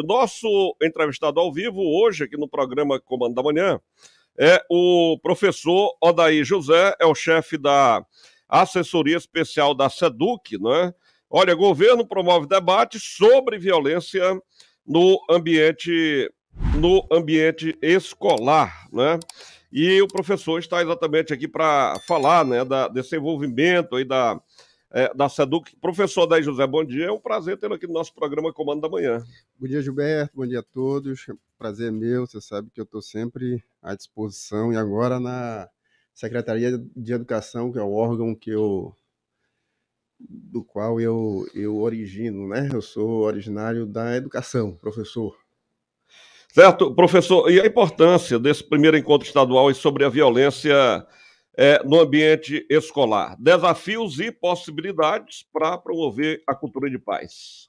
o nosso entrevistado ao vivo hoje, aqui no programa Comando da Manhã, é o professor Odaí José, é o chefe da assessoria especial da SEDUC, né? Olha, governo promove debate sobre violência no ambiente no ambiente escolar, né? E o professor está exatamente aqui para falar, né, da, desse envolvimento aí da é, da SEDUC. Professor Daí José, bom dia. É um prazer tê-lo aqui no nosso programa Comando da Manhã. Bom dia, Gilberto. Bom dia a todos. Prazer é meu. Você sabe que eu estou sempre à disposição e agora na Secretaria de Educação, que é o órgão que eu do qual eu, eu origino, né? Eu sou originário da educação, professor. Certo, professor, e a importância desse primeiro encontro estadual e sobre a violência é, no ambiente escolar. Desafios e possibilidades para promover a cultura de paz.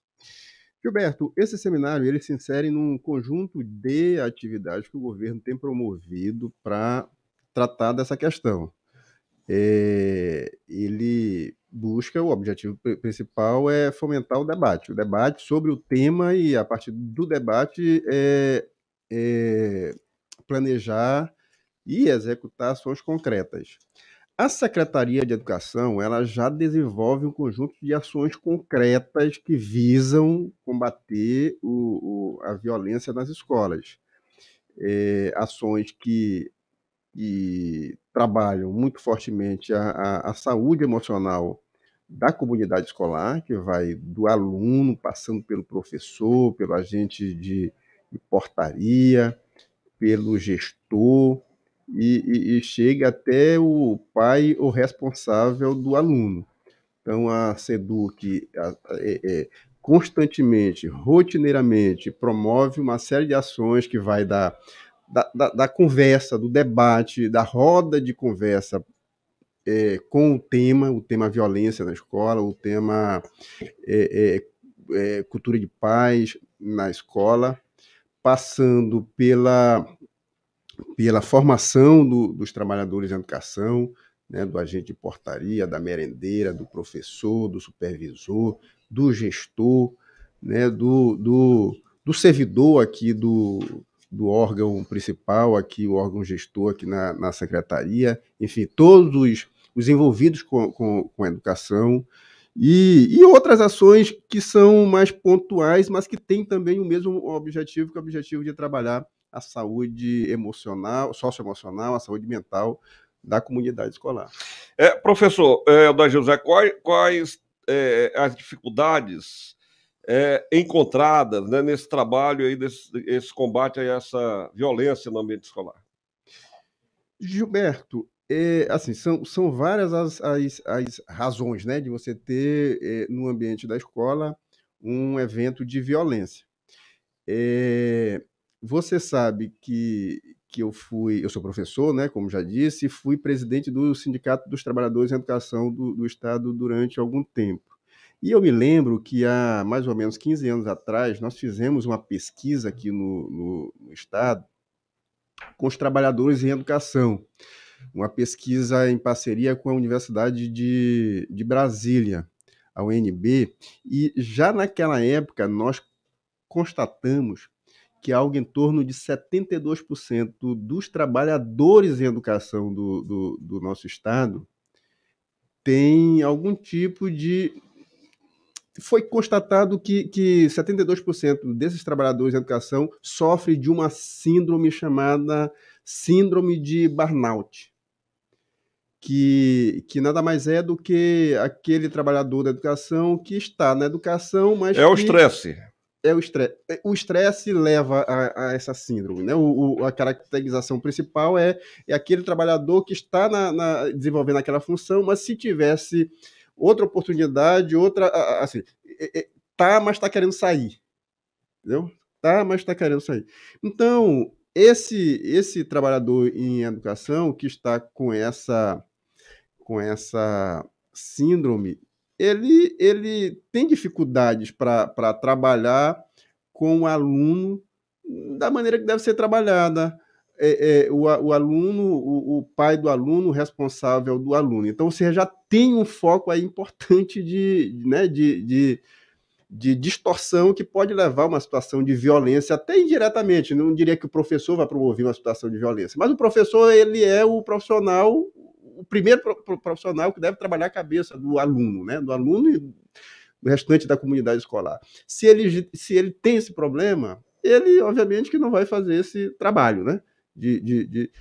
Gilberto, esse seminário ele se insere num conjunto de atividades que o governo tem promovido para tratar dessa questão. É, ele busca, o objetivo principal é fomentar o debate, o debate sobre o tema e, a partir do debate, é, é, planejar e executar ações concretas. A Secretaria de Educação ela já desenvolve um conjunto de ações concretas que visam combater o, o, a violência nas escolas. É, ações que, que, trabalham muito fortemente a, a, a saúde emocional da comunidade escolar, que vai do aluno, passando pelo professor, pelo agente de, de portaria, pelo gestor, e, e, e chegue até o pai ou responsável do aluno. Então, a SEDUC é, é, constantemente, rotineiramente, promove uma série de ações que vai da, da, da, da conversa, do debate, da roda de conversa é, com o tema, o tema violência na escola, o tema é, é, é, cultura de paz na escola, passando pela pela formação do, dos trabalhadores em educação, né, do agente de portaria, da merendeira, do professor, do supervisor, do gestor, né, do, do, do servidor aqui do, do órgão principal, aqui o órgão gestor aqui na, na secretaria, enfim, todos os, os envolvidos com, com, com a educação. E, e, outras ações que são mais pontuais, mas que têm também o mesmo objetivo, que é o objetivo de trabalhar a saúde emocional, socioemocional, a saúde mental da comunidade escolar. É, professor, é, da José, quais, quais é, as dificuldades é, encontradas né, nesse trabalho aí, desse, esse combate a essa violência no ambiente escolar? Gilberto, é, assim, são, são várias as, as, as, razões né, de você ter é, no ambiente da escola um evento de violência. É, você sabe que, que eu fui, eu sou professor, né, como já disse, e fui presidente do Sindicato dos Trabalhadores em Educação do, do Estado durante algum tempo. E eu me lembro que há mais ou menos 15 anos atrás, nós fizemos uma pesquisa aqui no, no, no Estado com os trabalhadores em educação. Uma pesquisa em parceria com a Universidade de, de Brasília, a UNB. E já naquela época, nós constatamos que é algo em torno de 72% dos trabalhadores em educação do, do, do nosso estado tem algum tipo de. Foi constatado que, que 72% desses trabalhadores em educação sofrem de uma síndrome chamada síndrome de burnout, que, que nada mais é do que aquele trabalhador da educação que está na educação, mas. É que... o estresse é o estresse. É, o estresse leva a, a, essa síndrome, né? O, o, a caracterização principal é, é aquele trabalhador que está na, na, desenvolvendo aquela função, mas se tivesse outra oportunidade, outra. Assim, é, é, tá, mas está querendo sair. Entendeu? Tá, mas está querendo sair. Então, esse, esse trabalhador em educação que está com essa, com essa síndrome ele, ele tem dificuldades para trabalhar com o aluno da maneira que deve ser trabalhada. É, é, o, o, aluno, o, o, pai do aluno, o responsável do aluno. Então, você já tem um foco aí importante de, né, de, de, de distorção que pode levar a uma situação de violência, até indiretamente. Não diria que o professor vai promover uma situação de violência, mas o professor ele é o profissional o primeiro profissional que deve trabalhar a cabeça do aluno, né? Do aluno e do restante da comunidade escolar. Se ele, se ele tem esse problema, ele, obviamente, que não vai fazer esse trabalho, né? De, de, de,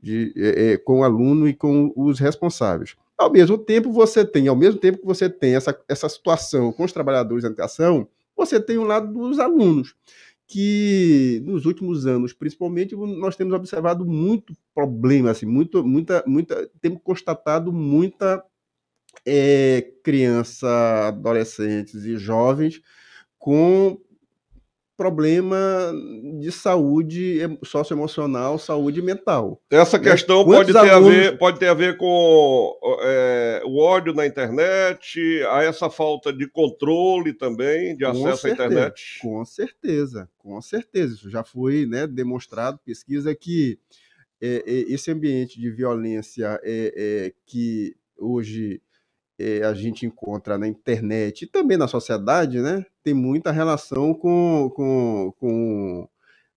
de é, é, com o aluno e com os responsáveis. Ao mesmo tempo, você tem, ao mesmo tempo que você tem essa, essa situação com os trabalhadores da educação, você tem o um lado dos alunos que nos últimos anos, principalmente, nós temos observado muito problema, assim, muito, muita, muita, temos constatado muita é, criança, adolescentes e jovens com problema de saúde socioemocional, saúde mental. Essa né? questão né? pode, ter alunos... a ver, pode ter a ver com é, o ódio na internet, a essa falta de controle também, de com acesso certeza, à internet. Com certeza, com certeza. Isso já foi né, demonstrado, pesquisa que é, é, esse ambiente de violência é, é que hoje é, a gente encontra na internet e também na sociedade, né, tem muita relação com, com, com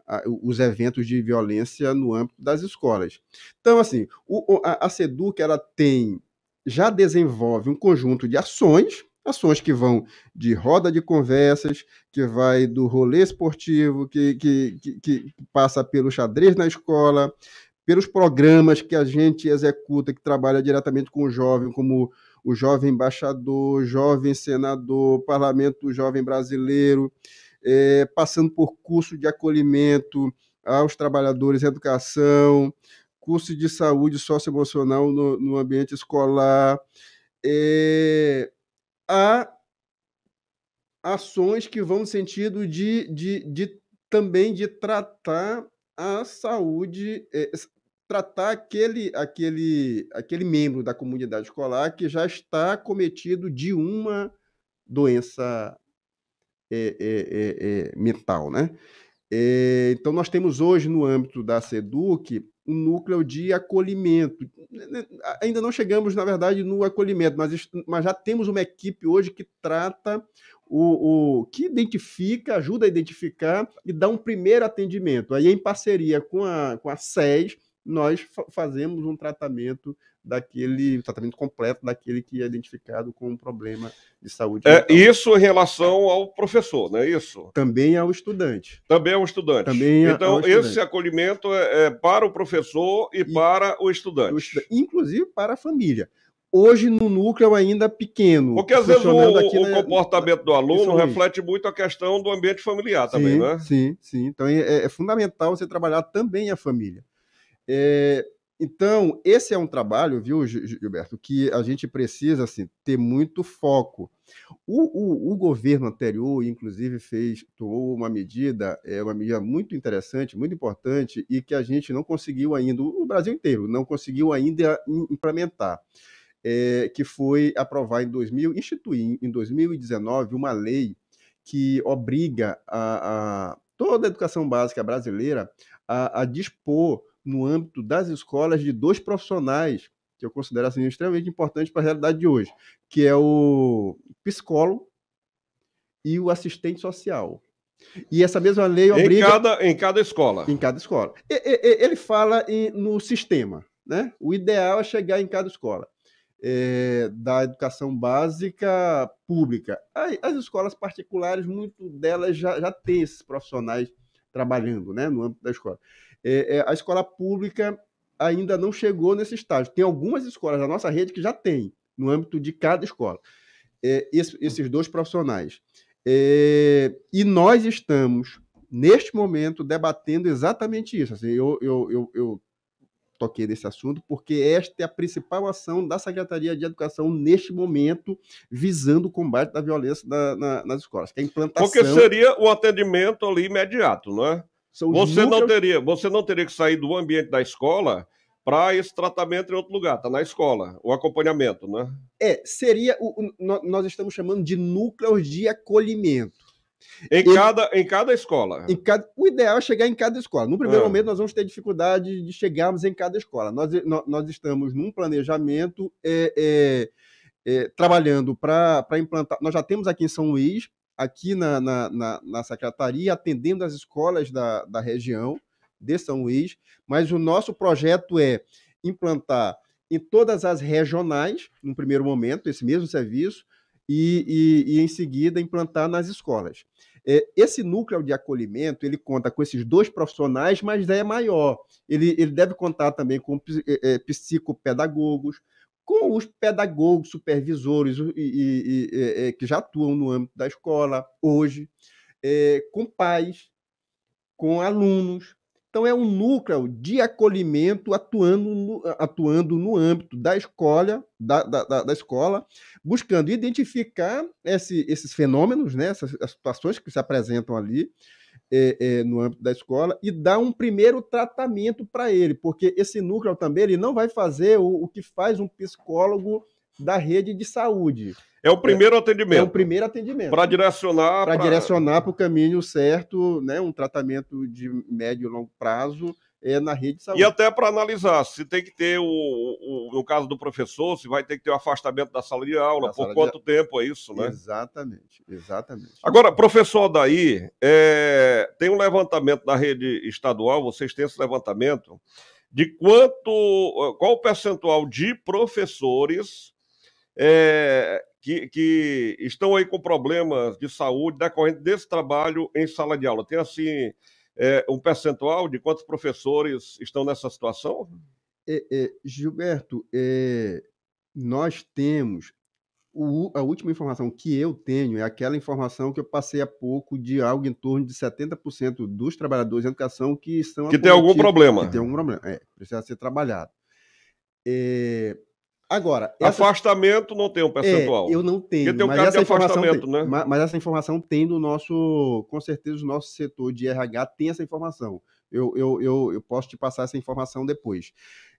a, os eventos de violência no âmbito das escolas. Então, assim, o, a, a SEDUC ela tem, já desenvolve um conjunto de ações, ações que vão de roda de conversas, que vai do rolê esportivo, que, que, que, que passa pelo xadrez na escola, pelos programas que a gente executa, que trabalha diretamente com o jovem, como o jovem embaixador, jovem senador, parlamento jovem brasileiro, é, passando por curso de acolhimento aos trabalhadores, educação, curso de saúde socioemocional no, no ambiente escolar. É, há ações que vão no sentido de, de, de também de tratar a saúde, é, tratar aquele, aquele, aquele membro da comunidade escolar que já está cometido de uma doença é, é, é, é mental, né? É, então, nós temos hoje, no âmbito da SEDUC, um núcleo de acolhimento. Ainda não chegamos, na verdade, no acolhimento, mas, mas já temos uma equipe hoje que trata, o, o que identifica, ajuda a identificar e dá um primeiro atendimento. Aí, em parceria com a, com a SES, nós fazemos um tratamento daquele, um tratamento completo daquele que é identificado com um problema de saúde. É, mental. isso em relação ao professor, não é isso? Também ao estudante. Também ao estudante. Também então, estudante. esse acolhimento é, é, para o professor e, e para o estudante. o estudante. Inclusive para a família hoje no núcleo ainda pequeno. Porque às vezes o, o na... comportamento do aluno reflete muito a questão do ambiente familiar também, sim, né? Sim, sim. Então é, é fundamental você trabalhar também a família. É, então, esse é um trabalho, viu, Gilberto, que a gente precisa assim, ter muito foco. O, o, o governo anterior, inclusive, fez, tomou uma medida, é, uma medida muito interessante, muito importante, e que a gente não conseguiu ainda, o Brasil inteiro, não conseguiu ainda implementar. É, que foi aprovar em 2000, instituir em 2019 uma lei que obriga a, a toda a educação básica brasileira a, a dispor no âmbito das escolas de dois profissionais que eu considero assim, extremamente importantes para a realidade de hoje, que é o psicólogo e o assistente social. E essa mesma lei obriga. Em cada, em cada escola. Em cada escola. E, e, ele fala em, no sistema. Né? O ideal é chegar em cada escola. É, da educação básica pública. As escolas particulares, muito delas já, já têm esses profissionais trabalhando né, no âmbito da escola. É, é, a escola pública ainda não chegou nesse estágio. Tem algumas escolas da nossa rede que já tem, no âmbito de cada escola, é, esse, esses dois profissionais. É, e nós estamos, neste momento, debatendo exatamente isso. Assim, eu, eu, eu, eu toquei nesse assunto, porque esta é a principal ação da Secretaria de Educação neste momento, visando o combate da violência na, nas escolas, que é a implantação... Porque seria o atendimento ali imediato, não é? São você núcleos... não teria, você não teria que sair do ambiente da escola para esse tratamento em outro lugar, tá na escola, o acompanhamento, né? É, seria o, o nós estamos chamando de núcleos de acolhimento. Em, cada, em cada escola. Em cada, o ideal é chegar em cada escola. No primeiro ah. momento, nós vamos ter dificuldade de chegarmos em cada escola. Nós, nós estamos num planejamento é, é, é, trabalhando para implantar. Nós já temos aqui em São Luís aqui na, na, na, na secretaria, atendendo as escolas da, da região de São Luís, mas o nosso projeto é implantar em todas as regionais, no primeiro momento, esse mesmo serviço, e, e, e, em seguida implantar nas escolas. É, esse núcleo de acolhimento ele conta com esses dois profissionais, mas é maior. Ele, ele deve contar também com é, é, psicopedagogos, com os pedagogos, supervisores e, e, e, é, é, que já atuam no âmbito da escola hoje, é, com pais, com alunos. Então, é um núcleo de acolhimento atuando no, atuando no âmbito da escola, da, da, da escola buscando identificar esse, esses fenômenos, né, essas situações que se apresentam ali, é, é, no âmbito da escola e dar um primeiro tratamento para ele, porque esse núcleo também ele não vai fazer o, o, que faz um psicólogo da rede de saúde. É o primeiro é, atendimento. É o primeiro atendimento. Para direcionar para direcionar para o caminho certo, né, um tratamento de médio e longo prazo é, na rede de saúde. E até para analisar se tem que ter, o, o, no caso do professor, se vai ter que ter o um afastamento da sala de aula, da por quanto de... tempo é isso, né? Exatamente, exatamente. Agora, professor Daí, é, tem um levantamento da rede estadual, vocês têm esse levantamento, de quanto, qual o percentual de professores é, que, que, estão aí com problemas de saúde decorrente desse trabalho em sala de aula. Tem assim é, um percentual de quantos professores estão nessa situação? É, é, Gilberto, é, nós temos. O, a última informação que eu tenho é aquela informação que eu passei há pouco de algo em torno de 70% dos trabalhadores em educação que estão Que tem algum problema. Que tem algum problema. É, precisa ser trabalhado. É, Agora. Essa... Afastamento não tem um percentual. É, eu não tenho. Porque tem um mas essa afastamento, tem, né? Mas, mas, essa informação tem no nosso. Com certeza, o nosso setor de RH tem essa informação. Eu, eu, eu, eu posso te passar essa informação depois.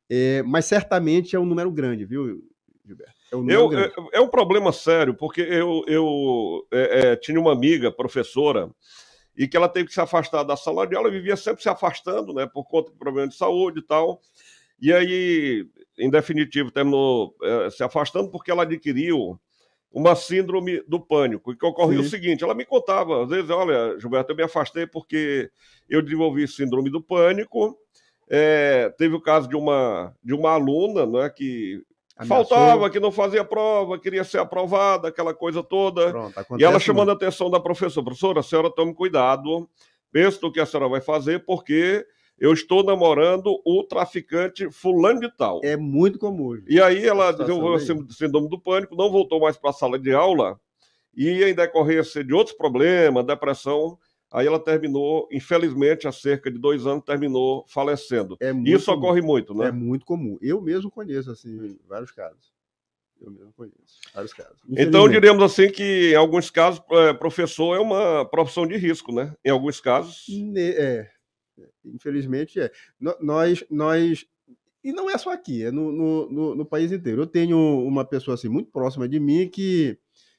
É, mas certamente é um número grande, viu, Gilberto? É um, eu, é, é, um problema sério, porque eu, eu é, é, tinha uma amiga, professora, e que ela teve que se afastar da sala de aula, vivia sempre se afastando, né, por conta de problema de saúde e tal. E aí em definitivo, terminou é, se afastando porque ela adquiriu uma síndrome do pânico. E que ocorria Sim. o seguinte: ela me contava, às vezes, olha, Gilberto, eu me afastei porque eu desenvolvi síndrome do pânico. É, teve o caso de uma, de uma aluna né, que Ameaçou. faltava, que não fazia prova, queria ser aprovada, aquela coisa toda. Pronto, e ela chamando a atenção da professora: professora, a senhora tome cuidado, pense no que a senhora vai fazer, porque eu estou namorando o traficante fulano de tal. É muito comum. E aí ela desenvolveu o síndrome do pânico, não voltou mais para a sala de aula e em decorrência de outros problemas, depressão, aí ela terminou, infelizmente, há cerca de dois anos, terminou falecendo. É Isso comum. ocorre muito, né? É muito comum. Eu mesmo conheço, assim, hum. vários casos. Eu mesmo conheço vários casos. Então, diremos assim que, em alguns casos, é, professor é uma profissão de risco, né? Em alguns casos. É, Infelizmente é. Nós, nós e não é só aqui, é no, no, no, no, país inteiro. Eu tenho uma pessoa assim muito próxima de mim que,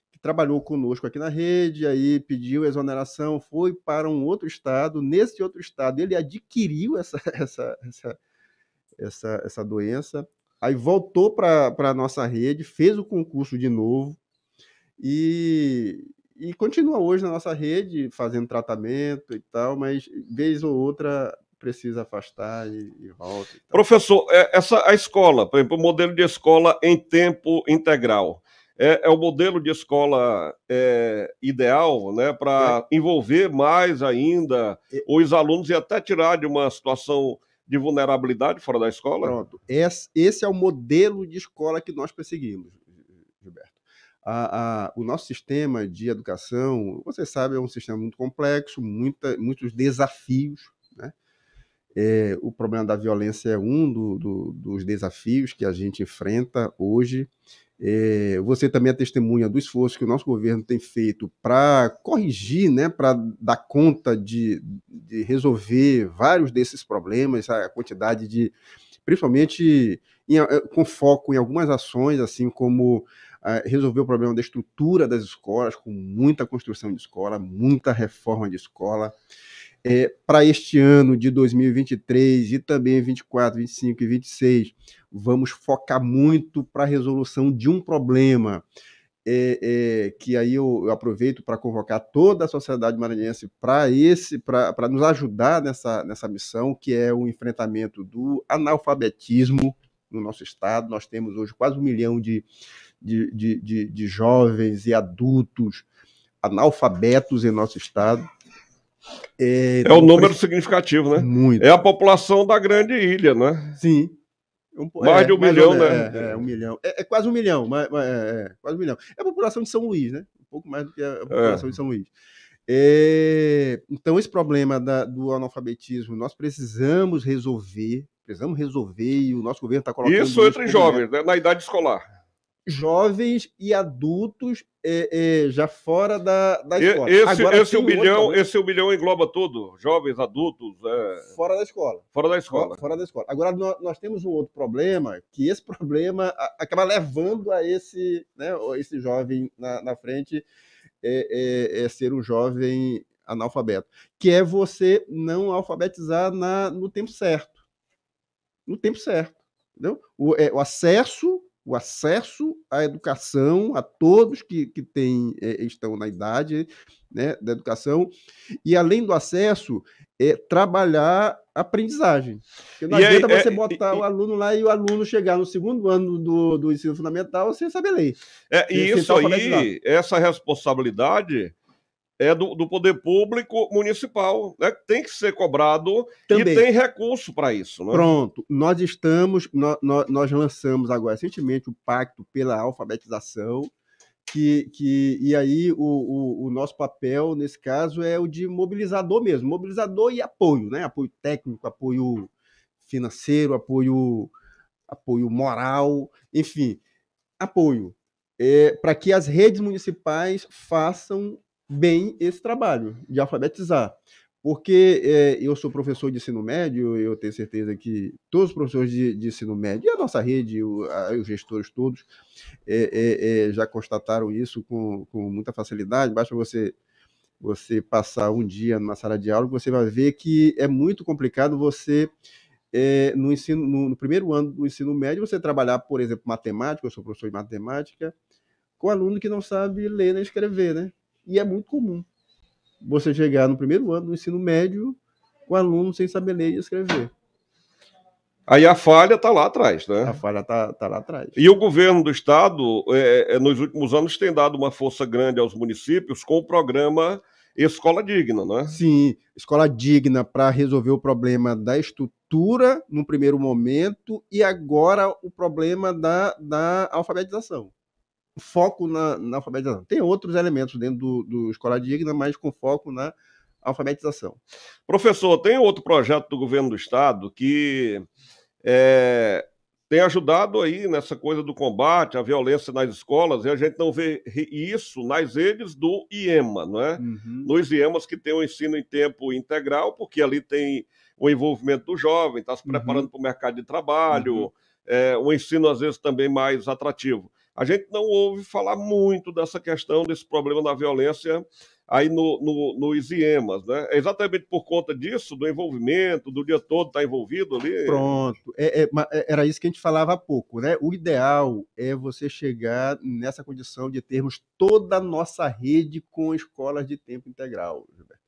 que, trabalhou conosco aqui na rede, aí pediu exoneração, foi para um outro estado. Nesse outro estado, ele adquiriu essa, essa, essa, essa, essa doença, aí voltou para a nossa rede, fez o concurso de novo e, e continua hoje na nossa rede, fazendo tratamento e tal, mas vez ou outra precisa afastar e, e volta. E Professor, é, essa a escola, por exemplo, o modelo de escola em tempo integral. É, é o modelo de escola é, ideal né, para é. envolver mais ainda é. os alunos e até tirar de uma situação de vulnerabilidade fora da escola? Pronto. esse é o modelo de escola que nós perseguimos a, a, o nosso sistema de educação, você sabe, é um sistema muito complexo, muita, muitos desafios. Né? É, o problema da violência é um do, do, dos desafios que a gente enfrenta hoje. É, você também é testemunha do esforço que o nosso governo tem feito para corrigir, né, para dar conta de, de, resolver vários desses problemas, a quantidade de, principalmente em, com foco em algumas ações, assim como resolver o problema da estrutura das escolas, com muita construção de escola, muita reforma de escola. É, Para este ano de 2023 e também 24, 25 e 26, vamos focar muito para a resolução de um problema. É, é, que aí eu, eu aproveito para convocar toda a sociedade maranhense para esse para nos ajudar nessa, nessa missão, que é o enfrentamento do analfabetismo no nosso estado. Nós temos hoje quase um milhão de de, de, de, de jovens e adultos analfabetos em nosso estado. É, é então, um número pre... significativo, né? Muito. É a população da grande ilha, né? Sim. Um, mais é, de um é, milhão, né? É, é, um milhão. É, é quase um milhão, mas, é, é, quase um milhão. É a população de São Luís, né? Um pouco mais do que a população de São Luís. então, esse problema da, do analfabetismo, nós precisamos resolver, precisamos resolver, e o nosso governo está colocando... Isso entre jovens, né? na idade escolar jovens e adultos é, é, já fora da, da escola. Esse, Agora, esse, um milhão, esse um milhão engloba tudo, jovens, adultos. É... Fora da escola. Fora da escola. Fora, fora da escola. Agora, nós, nós, temos um outro problema, que esse problema acaba levando a esse, né, esse jovem na, na frente é, é, é ser um jovem analfabeto, que é você não alfabetizar na, no tempo certo. No tempo certo. Entendeu? o, é, o acesso o acesso à educação a todos que, que tem, é, eh, estão na idade né, da educação, e além do acesso, é, trabalhar a aprendizagem. Porque não e adianta aí, você é, botar e, o aluno lá e o aluno chegar no segundo ano do, do ensino fundamental sem saber ler. É, e isso aí, essa responsabilidade é do, do poder público municipal, né? Tem que ser cobrado Também. e tem recurso para isso. Né? Pronto, nós estamos, nós lançamos agora recentemente o pacto pela alfabetização, que, que e aí o, o, o, nosso papel nesse caso é o de mobilizador mesmo, mobilizador e apoio, né? Apoio técnico, apoio financeiro, apoio, apoio moral, enfim, apoio. É, para que as redes municipais façam bem esse trabalho de alfabetizar. Porque é, eu sou professor de ensino médio, eu tenho certeza que todos os professores de, de ensino médio, e a nossa rede, o, a, os gestores todos, é, é, já constataram isso com, com muita facilidade. Basta você você passar um dia numa sala de aula, você vai ver que é muito complicado você, é, no, ensino, no, no, primeiro ano do ensino médio, você trabalhar, por exemplo, matemática, eu sou professor de matemática, com aluno que não sabe ler nem escrever, né? E é muito comum você chegar no primeiro ano do ensino médio com aluno sem saber ler e escrever. Aí a falha está lá atrás, né? A falha está tá lá atrás. E o governo do estado, é, é, nos últimos anos, tem dado uma força grande aos municípios com o programa Escola Digna, né? Sim, escola digna para resolver o problema da estrutura no primeiro momento e agora o problema da, da alfabetização foco na, na, alfabetização. Tem outros elementos dentro do, do Escola Digna, mas com foco na alfabetização. Professor, tem outro projeto do governo do Estado que é, tem ajudado aí nessa coisa do combate à violência nas escolas, e a gente não vê isso nas redes do IEMA, não é? Uhum. Nos IEMAs que tem o ensino em tempo integral, porque ali tem o envolvimento do jovem, está se uhum. preparando uhum. para o mercado de trabalho, uhum. é, ensino às vezes também mais atrativo. A gente não ouve falar muito dessa questão, desse problema da violência aí no, no, nos IEMAS, né? É exatamente por conta disso, do envolvimento, do dia todo estar tá envolvido ali. Pronto, é, é, é, era isso que a gente falava há pouco, né? O ideal é você chegar nessa condição de termos toda a nossa rede com escolas de tempo integral, Gilberto.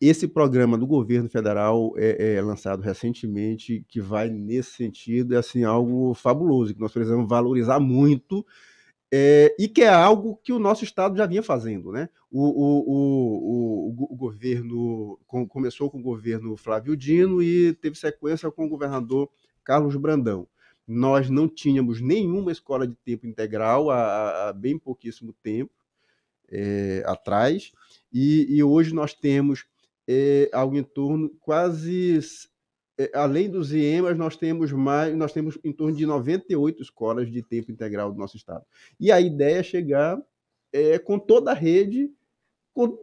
Esse programa do governo federal é, é, lançado recentemente, que vai nesse sentido, é assim, algo fabuloso, que nós precisamos valorizar muito, é, e que é algo que o nosso Estado já vinha fazendo. Né? O, o, o, o, governo começou com o governo Flávio Dino e teve sequência com o governador Carlos Brandão. Nós não tínhamos nenhuma escola de tempo integral há, há bem pouquíssimo tempo é, atrás, e, e hoje nós temos é algo em torno quase é, além dos IEMAs, nós temos mais, nós temos em torno de 98 escolas de tempo integral do nosso estado. E a ideia é chegar é, com toda a rede com,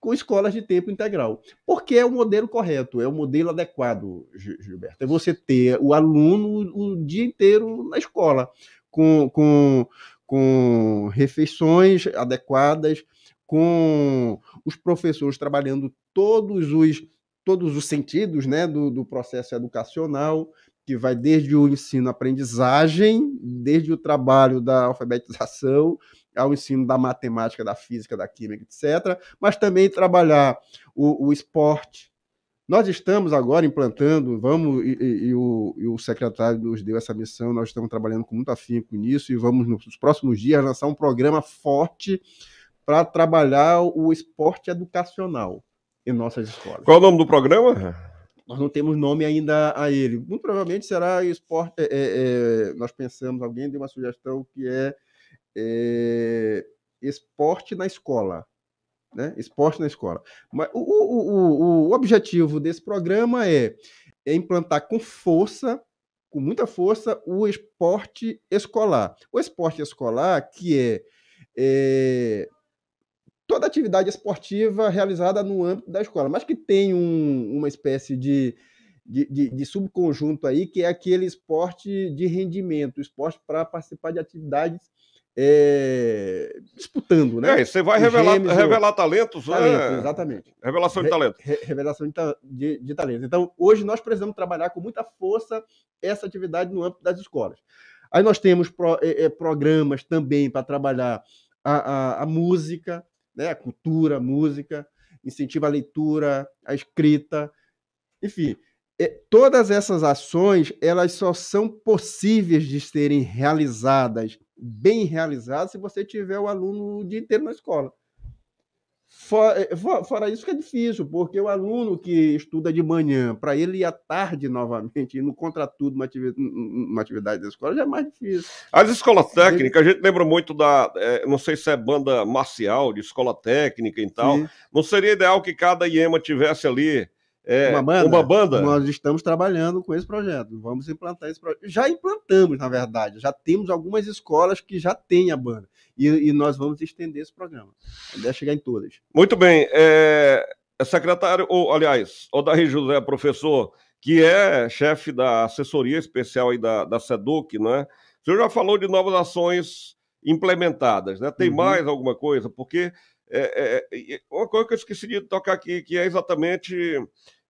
com escolas de tempo integral. Porque é o modelo correto, é o modelo adequado, Gilberto. É você ter o aluno o dia inteiro na escola, com, com, com refeições adequadas, com os professores trabalhando todos os todos os sentidos né, do, do processo educacional, que vai desde o ensino-aprendizagem, desde o trabalho da alfabetização, ao ensino da matemática, da física, da química, etc., mas também trabalhar o, o esporte. Nós estamos agora implantando, vamos, e, e, e, o, e, o, secretário nos deu essa missão, nós estamos trabalhando com muito afinco nisso e vamos, nos próximos dias, lançar um programa forte para trabalhar o esporte educacional em nossas escolas. Qual é o nome do programa? Nós não temos nome ainda a ele. Muito provavelmente será esporte. É, é, é nós pensamos, alguém deu uma sugestão que é, é esporte na escola. Né? Esporte na escola. Mas o, o, o, o objetivo desse programa é, é implantar com força com muita força o esporte escolar. O esporte escolar, que é, é, toda atividade esportiva realizada no âmbito da escola, mas que tem um, uma espécie de, de, de, de, subconjunto aí, que é aquele esporte de rendimento, esporte para participar de atividades é, disputando, né? É, você vai revelar, gêmeos, revelar talentos, né? talentos é... exatamente. Revelação de talento. Re, revelação de, de, de talento. Então, hoje nós precisamos trabalhar com muita força essa atividade no âmbito das escolas. Aí nós temos pro, é, é programas também para trabalhar a, a, a música, né? cultura, música, incentiva a leitura, a escrita, enfim. É, todas essas ações elas só são possíveis de serem realizadas, bem realizadas, se você tiver o aluno o dia inteiro na escola. Eh, fora, isso que é difícil, porque o aluno que estuda de manhã, para ele ir à tarde novamente, e no contratudo uma atividade, uma atividade da escola, já é mais difícil. As escolas técnicas, a gente lembra muito da, é, não sei se é banda marcial, de escola técnica e tal, Sim. não seria ideal que cada IEMA tivesse ali é, uma, banda, uma banda. Nós estamos trabalhando com esse projeto. Vamos implantar esse projeto. Já implantamos, na verdade. Já temos algumas escolas que já têm a banda. E, e nós vamos estender esse programa. Até chegar em todas. Muito bem. É, é secretário, ou, aliás, Odair José, é professor, que é chefe da assessoria especial aí da, da SEDUC, né? O senhor já falou de novas ações implementadas, né? Tem uhum. mais alguma coisa? Porque é, é, é uma coisa que eu esqueci de tocar aqui, que é exatamente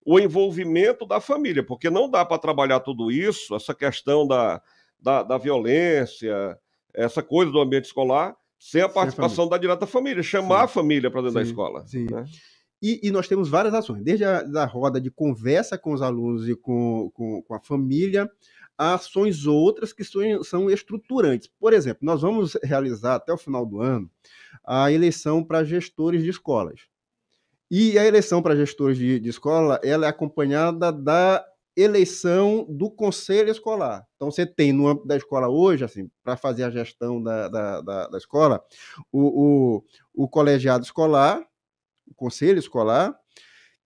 o envolvimento da família, porque não dá para trabalhar tudo isso, essa questão da, da, da, violência, essa coisa do ambiente escolar, sem a sem participação a da direta família, chamar sim. a família para dentro sim, da escola. Sim. Né? E, e, nós temos várias ações, desde a da roda de conversa com os alunos e com, com, com a família, há ações outras que são estruturantes. Por exemplo, nós vamos realizar até o final do ano a eleição para gestores de escolas. E a eleição para gestores de, de, escola ela é acompanhada da eleição do conselho escolar. Então, você tem no âmbito da escola hoje, assim, para fazer a gestão da, da, da, da escola, o, o, o colegiado escolar, o conselho escolar,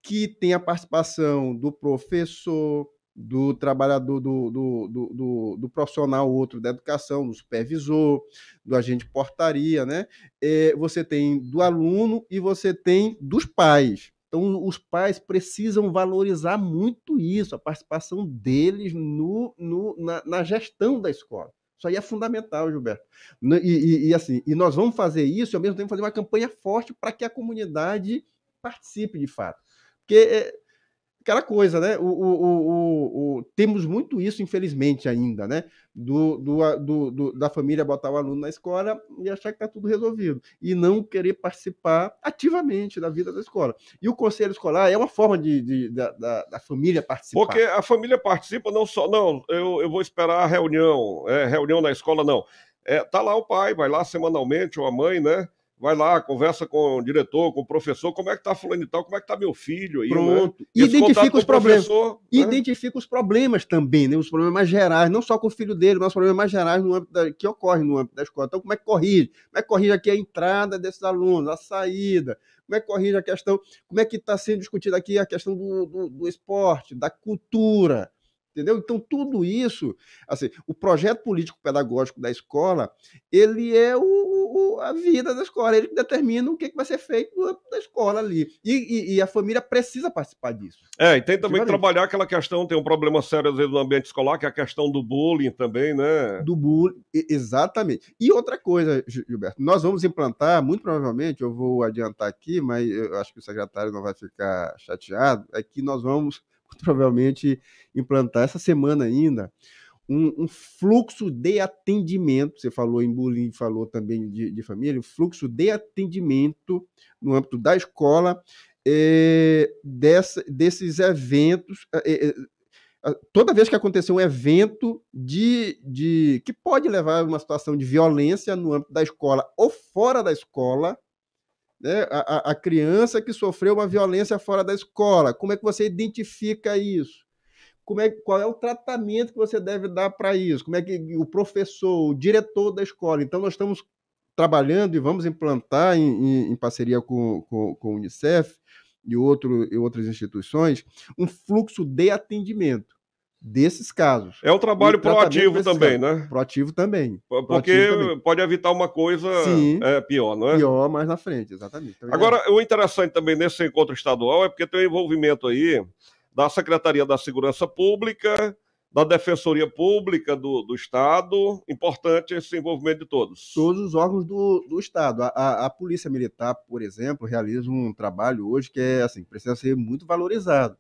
que tem a participação do professor, do trabalhador, do, do, do, do, do profissional outro da educação, do supervisor, do agente portaria, né? É, você tem do aluno e você tem dos pais. Então, os pais precisam valorizar muito isso, a participação deles no, no, na, na gestão da escola. Isso aí é fundamental, Gilberto. E, e, e, assim, e nós vamos fazer isso e ao mesmo tempo fazer uma campanha forte para que a comunidade participe de fato. Porque é, aquela coisa, né? O, o, o, temos muito isso, infelizmente, ainda, né? Do, do, do, do, da família botar o aluno na escola e achar que está tudo resolvido. E não querer participar ativamente da vida da escola. E o conselho escolar é uma forma de, de da, da, da, família participar. Porque a família participa não só, não, eu, eu vou esperar a reunião, é, reunião na escola, não. É, tá lá o pai, vai lá semanalmente, ou a mãe, né? vai lá, conversa com o diretor, com o professor, como é que está fulano e tal, como é que está meu filho aí, né? Pronto. Né? Identifica os problemas. Identifica os problemas também, né? Os problemas mais gerais, não só com o filho dele, mas os problemas mais gerais no âmbito da, que ocorre no âmbito da escola. Então, como é que corrige? Como é que corrige aqui a entrada desses alunos, a saída? Como é que corrige a questão? Como é que está sendo discutida aqui a questão do, do, do esporte, da cultura? entendeu? Então tudo isso, assim, o projeto político pedagógico da escola, ele é o, o a vida da escola, ele determina o que, é que vai ser feito da escola ali. E, e, e, a família precisa participar disso. É, e tem também que trabalhar aquela questão, tem um problema sério às vezes no ambiente escolar, que é a questão do bullying também, né? Do bullying, exatamente. E outra coisa, Gilberto, nós vamos implantar, muito provavelmente, eu vou adiantar aqui, mas eu acho que o secretário não vai ficar chateado, é que nós vamos provavelmente implantar essa semana ainda um, um, fluxo de atendimento. Você falou em bullying, falou também de, de família, um fluxo de atendimento no âmbito da escola é, dessa, desses eventos. É, é, é toda vez que acontecer um evento de, de que pode levar a uma situação de violência no âmbito da escola ou fora da escola, né, a, a criança que sofreu uma violência fora da escola. Como é que você identifica isso? como é, qual é o tratamento que você deve dar para isso, como é que o professor, o diretor da escola. Então, nós estamos trabalhando e vamos implantar em, em, em parceria com, com, com, o Unicef e, outro, e outras instituições um fluxo de atendimento desses casos. É o trabalho proativo também, né? Proativo também. Porque proativo também. pode evitar uma coisa Sim, é, pior, não é? Pior mais na frente, exatamente. Então, Agora, é... o interessante também nesse encontro estadual é porque tem o um envolvimento aí da Secretaria da Segurança Pública, da Defensoria Pública do, do Estado. Importante esse envolvimento de todos. Todos os órgãos do, do Estado. A, a, a, Polícia Militar, por exemplo, realiza um trabalho hoje que é assim, precisa ser muito valorizado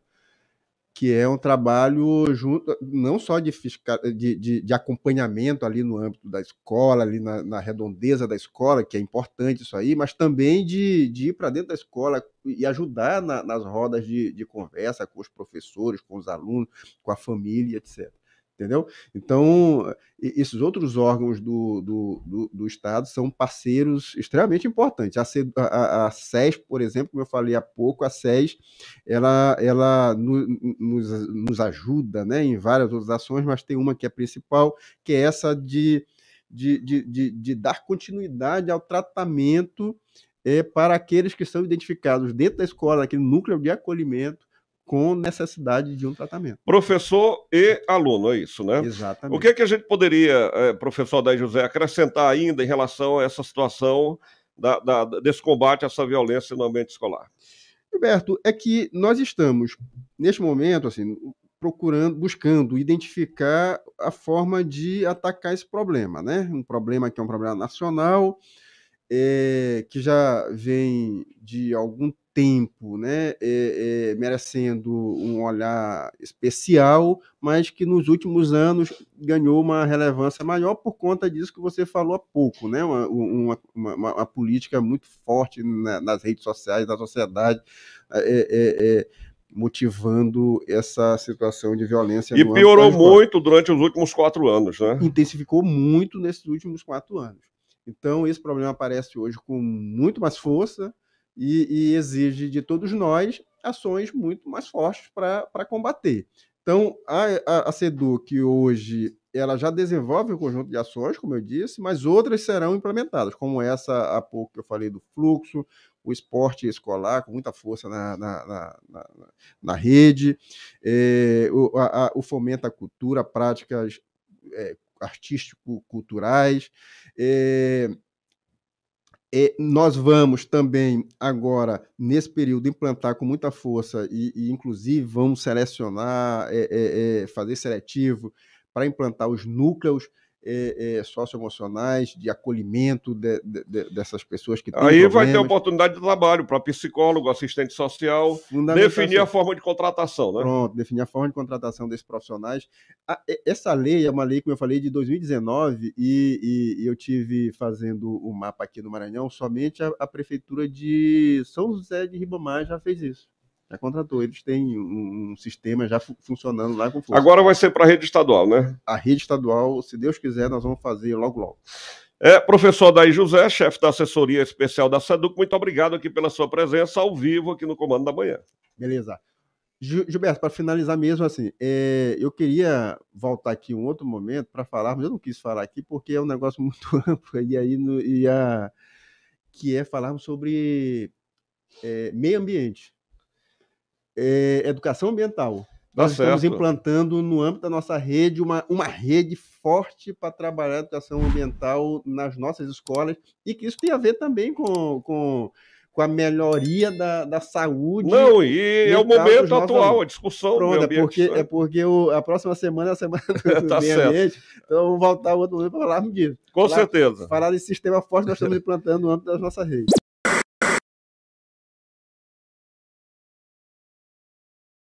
que é um trabalho junto, não só de, fiscal, de, de, de, acompanhamento ali no âmbito da escola, ali na, na, redondeza da escola, que é importante isso aí, mas também de, de ir para dentro da escola e ajudar na, nas rodas de, de conversa com os professores, com os alunos, com a família, etc entendeu? Então, esses outros órgãos do, do, do, do Estado são parceiros extremamente importantes. A, C, a, a, SES, por exemplo, como eu falei há pouco, a SES, ela, ela no, nos, nos ajuda né, em várias outras ações, mas tem uma que é principal, que é essa de, de, de, de, de dar continuidade ao tratamento é, para aqueles que são identificados dentro da escola, aquele núcleo de acolhimento, com necessidade de um tratamento. Professor e aluno, é isso, né? Exatamente. O que, é que a gente poderia, é, professor Daí José, acrescentar ainda em relação a essa situação da, da, desse combate a essa violência no ambiente escolar? Gilberto, é que nós estamos, neste momento, assim, procurando, buscando identificar a forma de atacar esse problema, né? Um problema que é um problema nacional, é, que já vem de algum tempo tempo, né, é, é, merecendo um olhar especial, mas que nos últimos anos ganhou uma relevância maior por conta disso que você falou há pouco, né, uma, uma, uma, uma política muito forte na, nas redes sociais da sociedade. É, motivando essa situação de violência. E piorou muito durante os últimos quatro anos, né? Intensificou muito nesses últimos quatro anos. Então, esse problema aparece hoje com muito mais força, e, e exige de todos nós ações muito mais fortes para combater. Então, a, a, a que hoje ela já desenvolve um conjunto de ações, como eu disse, mas outras serão implementadas, como essa há pouco que eu falei do fluxo, o esporte escolar com muita força na, na, na, na, na rede, é, o, a, o fomento à cultura, práticas é, artístico-culturais. É, é, nós vamos também agora, nesse período, implantar com muita força e, e inclusive, vamos selecionar, é, é, é fazer seletivo para implantar os núcleos é, é, socioemocionais, de acolhimento de, de, de, dessas pessoas que têm Aí problemas. vai ter oportunidade de trabalho para psicólogo, assistente social, definir a forma de contratação, né? Pronto, definir a forma de contratação desses profissionais. essa lei é uma lei, como eu falei, de 2019 e, e, e eu tive fazendo o um mapa aqui no Maranhão, somente a, a prefeitura de São José de Ribamar já fez isso. Já contratou, eles têm um, um sistema já fu funcionando lá com força. Agora vai ser para a rede estadual, né? A rede estadual, se Deus quiser, nós vamos fazer logo, logo. É, professor Daí José, chefe da assessoria especial da SEDUC, muito obrigado aqui pela sua presença ao vivo aqui no Comando da Manhã. Beleza. Gilberto, para finalizar mesmo, assim, é, eu queria voltar aqui um outro momento para falar, mas eu não quis falar aqui porque é um negócio muito amplo e aí no, e a, que é falarmos sobre é, meio ambiente é, educação ambiental. Tá nós estamos implantando no âmbito da nossa rede uma, uma rede forte para trabalhar a educação ambiental nas nossas escolas e que isso tem a ver também com, com, com a melhoria da, da saúde. Não, e é o momento atual, a discussão Pronto, meio é ambiente, é porque, né? é porque o, a próxima semana é a semana do tá meio ambiente, então vamos voltar outro momento para falarmos disso. Com falar, certeza. Falar desse sistema forte que nós estamos implantando no âmbito da nossa rede.